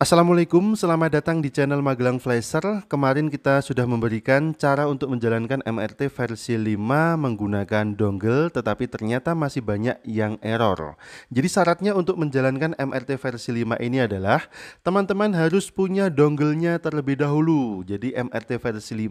Assalamualaikum, selamat datang di channel Magelang Flasher. Kemarin kita sudah memberikan cara untuk menjalankan MRT versi 5 menggunakan dongle, tetapi ternyata masih banyak yang error. Jadi syaratnya untuk menjalankan MRT versi 5 ini adalah teman-teman harus punya dongle-nya terlebih dahulu. Jadi MRT versi 5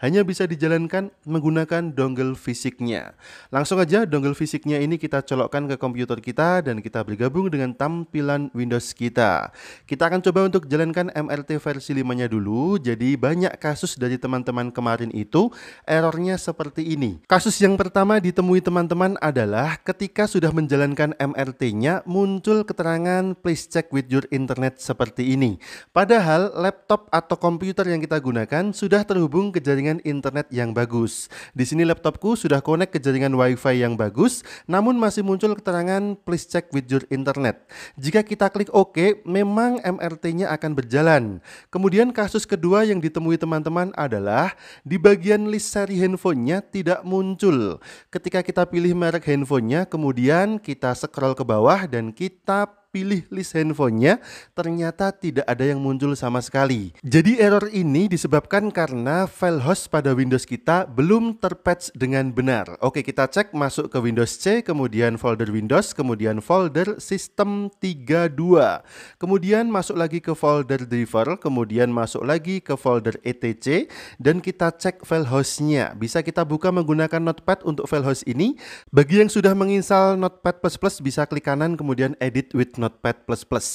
hanya bisa dijalankan menggunakan dongle fisiknya. Langsung aja dongle fisiknya ini kita colokkan ke komputer kita dan kita bergabung dengan tampilan Windows kita. Kita akan coba untuk jalankan MRT versi 5-nya dulu. Jadi banyak kasus dari teman-teman kemarin itu errornya seperti ini. Kasus yang pertama ditemui teman-teman adalah ketika sudah menjalankan MRT-nya muncul keterangan please check with your internet seperti ini. Padahal laptop atau komputer yang kita gunakan sudah terhubung ke jaringan internet yang bagus. Di sini laptopku sudah connect ke jaringan WiFi yang bagus, namun masih muncul keterangan please check with your internet. Jika kita klik OK, memang MRT rt nya akan berjalan. Kemudian kasus kedua yang ditemui teman-teman adalah di bagian list seri handphonenya tidak muncul. Ketika kita pilih merek handphonenya, kemudian kita scroll ke bawah dan kita pilih list handphonenya, ternyata tidak ada yang muncul sama sekali. Jadi error ini disebabkan karena file host pada Windows kita belum terpatch dengan benar. Oke, kita cek masuk ke Windows C, kemudian folder Windows, kemudian folder System 32. Kemudian masuk lagi ke folder driver, kemudian masuk lagi ke folder etc, dan kita cek file hostnya. Bisa kita buka menggunakan Notepad untuk file host ini. Bagi yang sudah menginstal Notepad++ bisa klik kanan kemudian edit with Notepad++.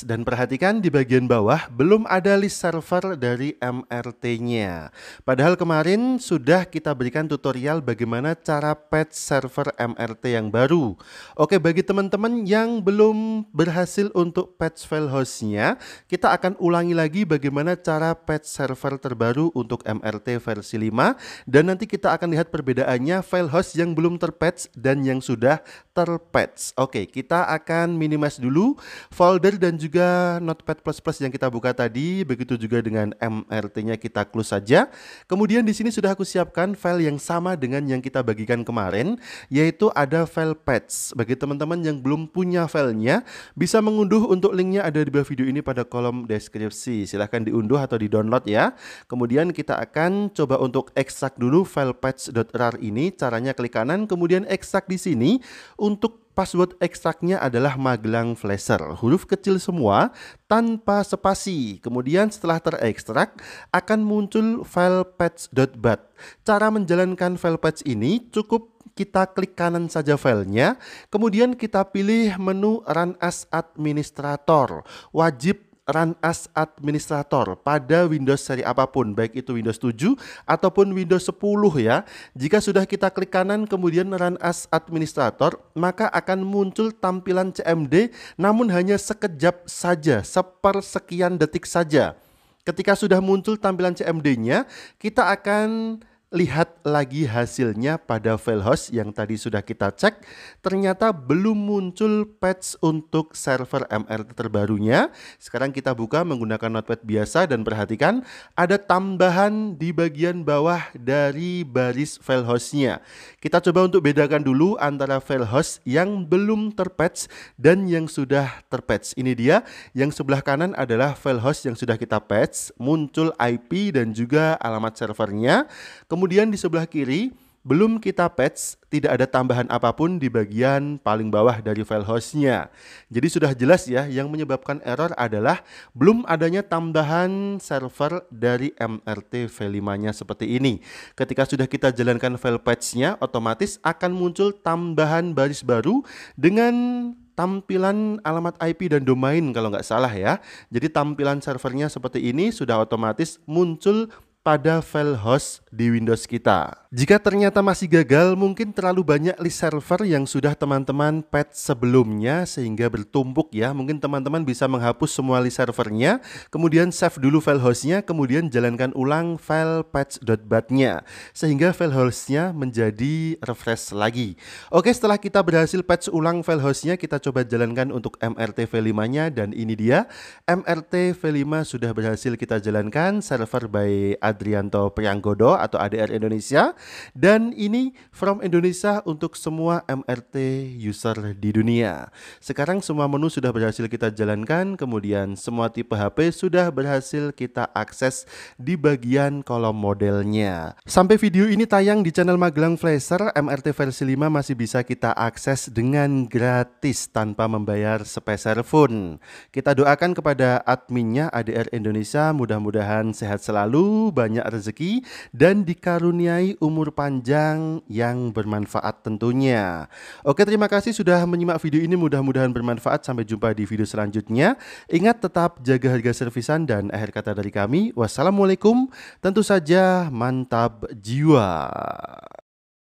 Dan perhatikan di bagian bawah belum ada list server dari MRT-nya. Padahal kemarin sudah kita berikan tutorial bagaimana cara patch server MRT yang baru. Oke, bagi teman-teman yang belum berhasil untuk patch file host-nya, kita akan ulangi lagi bagaimana cara patch server terbaru untuk MRT versi 5. Dan nanti kita akan lihat perbedaannya file host yang belum terpatch dan yang sudah terpatch. Oke, kita akan minimize dulu folder dan juga Notepad++ yang kita buka tadi, begitu juga dengan MRT-nya kita close saja. Kemudian di sini sudah aku siapkan file yang sama dengan yang kita bagikan kemarin, yaitu ada file patch. Bagi teman-teman yang belum punya filenya, bisa mengunduh untuk linknya ada di bawah video ini pada kolom deskripsi. Silahkan diunduh atau di-download ya. Kemudian kita akan coba untuk ekstrak dulu file patch.rar ini. Caranya klik kanan, kemudian ekstrak di sini untuk Password ekstraknya adalah Magelang Flasher. Huruf kecil semua tanpa spasi. Kemudian setelah terekstrak akan muncul file patch.bat. Cara menjalankan file patch ini cukup kita klik kanan saja filenya, kemudian kita pilih menu Run as Administrator. Wajib run as administrator pada Windows seri apapun, baik itu Windows 7 ataupun Windows 10 ya. Jika sudah kita klik kanan kemudian run as administrator, maka akan muncul tampilan CMD namun hanya sekejap saja, sepersekian detik saja. Ketika sudah muncul tampilan CMD-nya, kita akan lihat lagi hasilnya pada file host yang tadi sudah kita cek, ternyata belum muncul patch untuk server MRT terbarunya. Sekarang kita buka menggunakan notepad biasa dan perhatikan ada tambahan di bagian bawah dari baris file hostnya. Kita coba untuk bedakan dulu antara file host yang belum terpatch dan yang sudah terpatch. Ini dia, yang sebelah kanan adalah file host yang sudah kita patch, muncul IP dan juga alamat servernya. Kemudian di sebelah kiri, belum kita patch, tidak ada tambahan apapun di bagian paling bawah dari file hostnya. Jadi sudah jelas ya, yang menyebabkan error adalah belum adanya tambahan server dari MRT V5-nya seperti ini. Ketika sudah kita jalankan file patch-nya, otomatis akan muncul tambahan baris baru dengan tampilan alamat IP dan domain kalau nggak salah ya. Jadi tampilan servernya seperti ini sudah otomatis muncul pada file host di Windows kita. Jika ternyata masih gagal, mungkin terlalu banyak list server yang sudah teman-teman patch sebelumnya sehingga bertumpuk ya. Mungkin teman-teman bisa menghapus semua list servernya, kemudian save dulu file hostnya, kemudian jalankan ulang file patch.bat-nya sehingga file hostnya menjadi refresh lagi. Oke, setelah kita berhasil patch ulang file hostnya, kita coba jalankan untuk MRT V5-nya dan ini dia. MRT V5 sudah berhasil kita jalankan server by Adrianto Prianggodo atau ADR Indonesia dan ini From Indonesia untuk semua MRT user di dunia. Sekarang semua menu sudah berhasil kita jalankan, kemudian semua tipe HP sudah berhasil kita akses di bagian kolom modelnya. Sampai video ini tayang di channel Magelang Flasher, MRT versi 5 masih bisa kita akses dengan gratis tanpa membayar sepeser pun. Kita doakan kepada adminnya ADR Indonesia mudah-mudahan sehat selalu, baik banyak rezeki dan dikaruniai umur panjang yang bermanfaat tentunya. Oke, terima kasih sudah menyimak video ini. Mudah-mudahan bermanfaat. Sampai jumpa di video selanjutnya. Ingat tetap jaga harga servisan dan akhir kata dari kami. Wassalamualaikum. Tentu saja mantap jiwa.